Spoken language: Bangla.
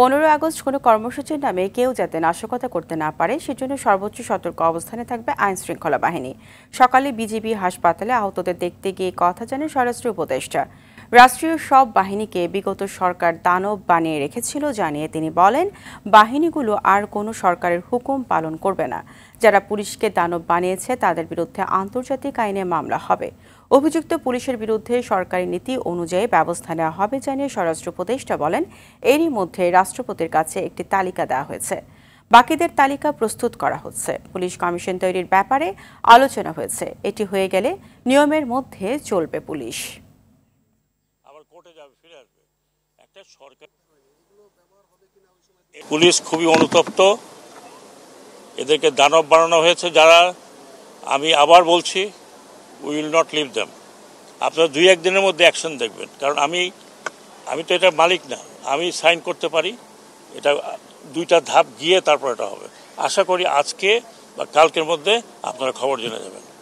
পনেরো আগস্ট কোনো কর্মসূচির নামে কেউ যাতে নাশকতা করতে না পারে সেজন্য সর্বোচ্চ সতর্ক অবস্থানে থাকবে আইন শৃঙ্খলা বাহিনী সকালে বিজিবি হাসপাতালে আহতদের দেখতে গিয়ে কথা জানেন স্বরাষ্ট্র উপদেষ্টা রাষ্ট্রীয় সব বাহিনীকে বিগত সরকার দানব বানিয়ে রেখেছিল জানিয়ে তিনি বলেন বাহিনীগুলো আর কোনো সরকারের হুকুম পালন করবে না যারা পুলিশকে দানব বানিয়েছে তাদের বিরুদ্ধে আন্তর্জাতিক আইনে মামলা হবে অভিযুক্ত পুলিশের বিরুদ্ধে সরকারি নীতি অনুযায়ী ব্যবস্থা নেওয়া হবে জানিয়ে স্বরাষ্ট্র উপদেষ্টা বলেন এরই মধ্যে রাষ্ট্রপতির কাছে একটি তালিকা দেওয়া হয়েছে বাকিদের তালিকা প্রস্তুত করা হচ্ছে পুলিশ কমিশন তৈরির ব্যাপারে আলোচনা হয়েছে এটি হয়ে গেলে নিয়মের মধ্যে চলবে পুলিশ ফিরে আসবে একটা সরকার পুলিশ খুবই অনুতপ্ত এদেরকে দানব বানানো হয়েছে যারা আমি আবার বলছি উইল নট লিভ দ্যাম আপনারা দুই একদিনের মধ্যে অ্যাকশন দেখবেন কারণ আমি আমি তো এটা মালিক না আমি সাইন করতে পারি এটা দুইটা ধাপ গিয়ে তারপর এটা হবে আশা করি আজকে বা কালকের মধ্যে আপনারা খবর জেনে যাবেন